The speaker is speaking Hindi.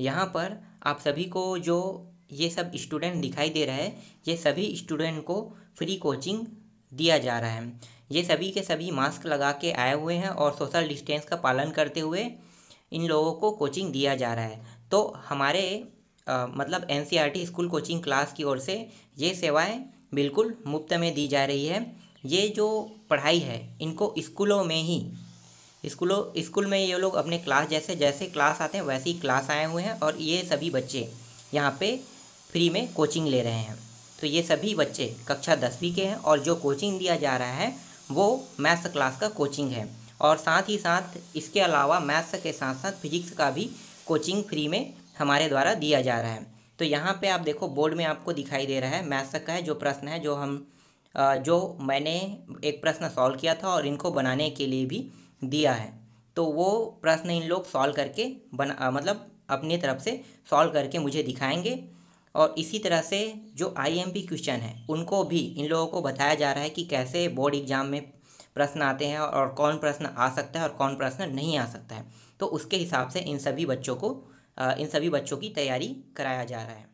यहाँ पर आप सभी को जो ये सब स्टूडेंट दिखाई दे रहा है ये सभी स्टूडेंट को फ्री कोचिंग दिया जा रहा है ये सभी के सभी मास्क लगा के आए हुए हैं और सोशल डिस्टेंस का पालन करते हुए इन लोगों को कोचिंग दिया जा रहा है तो हमारे आ, मतलब एन स्कूल कोचिंग क्लास की ओर से ये सेवाएं बिल्कुल मुफ्त में दी जा रही है ये जो पढ़ाई है इनको स्कूलों में ही स्कूलों स्कूल में ये लोग अपने क्लास जैसे जैसे क्लास आते हैं वैसे ही क्लास आए हुए हैं और ये सभी बच्चे यहाँ पे फ्री में कोचिंग ले रहे हैं तो ये सभी बच्चे कक्षा दसवीं के हैं और जो कोचिंग दिया जा रहा है वो मैथ्स क्लास का कोचिंग है और साथ ही साथ इसके अलावा मैथ्स के साथ साथ फिजिक्स का भी कोचिंग फ्री में हमारे द्वारा दिया जा रहा है तो यहाँ पे आप देखो बोर्ड में आपको दिखाई दे रहा है मैथ्स का है जो प्रश्न है जो हम जो मैंने एक प्रश्न सॉल्व किया था और इनको बनाने के लिए भी दिया है तो वो प्रश्न इन लोग सॉल्व करके बना मतलब अपनी तरफ से सॉल्व करके मुझे दिखाएंगे और इसी तरह से जो आईएमपी क्वेश्चन है उनको भी इन लोगों को बताया जा रहा है कि कैसे बोर्ड एग्ज़ाम में प्रश्न आते हैं और कौन प्रश्न आ सकता है और कौन प्रश्न नहीं आ सकता है तो उसके हिसाब से इन सभी बच्चों को इन सभी बच्चों की तैयारी कराया जा रहा है